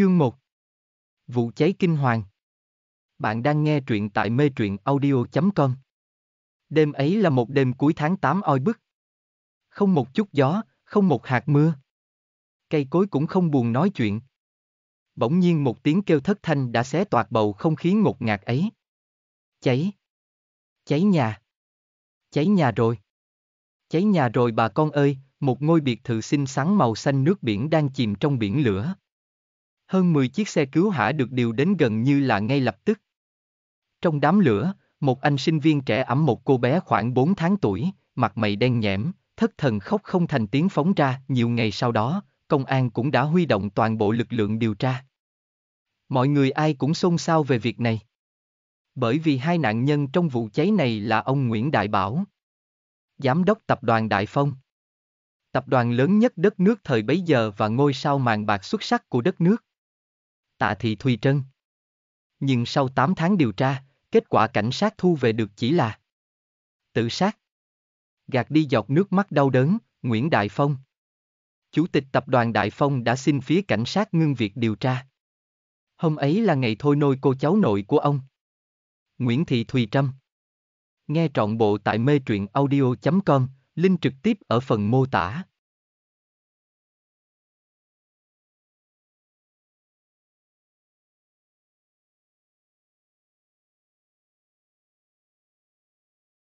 Chương 1 Vụ cháy kinh hoàng Bạn đang nghe truyện tại mê truyện audio.com Đêm ấy là một đêm cuối tháng 8 oi bức. Không một chút gió, không một hạt mưa. Cây cối cũng không buồn nói chuyện. Bỗng nhiên một tiếng kêu thất thanh đã xé toạc bầu không khí ngột ngạt ấy. Cháy. Cháy nhà. Cháy nhà rồi. Cháy nhà rồi bà con ơi, một ngôi biệt thự xinh xắn màu xanh nước biển đang chìm trong biển lửa hơn 10 chiếc xe cứu hỏa được điều đến gần như là ngay lập tức. Trong đám lửa, một anh sinh viên trẻ ẩm một cô bé khoảng 4 tháng tuổi, mặt mày đen nhẽm, thất thần khóc không thành tiếng phóng ra. Nhiều ngày sau đó, công an cũng đã huy động toàn bộ lực lượng điều tra. Mọi người ai cũng xôn xao về việc này. Bởi vì hai nạn nhân trong vụ cháy này là ông Nguyễn Đại Bảo, giám đốc tập đoàn Đại Phong tập đoàn lớn nhất đất nước thời bấy giờ và ngôi sao màn bạc xuất sắc của đất nước tạ thị Thùy Trân. Nhưng sau 8 tháng điều tra, kết quả cảnh sát thu về được chỉ là tự sát. Gạt đi giọt nước mắt đau đớn, Nguyễn Đại Phong. Chủ tịch tập đoàn Đại Phong đã xin phía cảnh sát ngưng việc điều tra. Hôm ấy là ngày thôi nôi cô cháu nội của ông. Nguyễn Thị Thùy Trâm. Nghe trọn bộ tại mê truyện audio.com, link trực tiếp ở phần mô tả.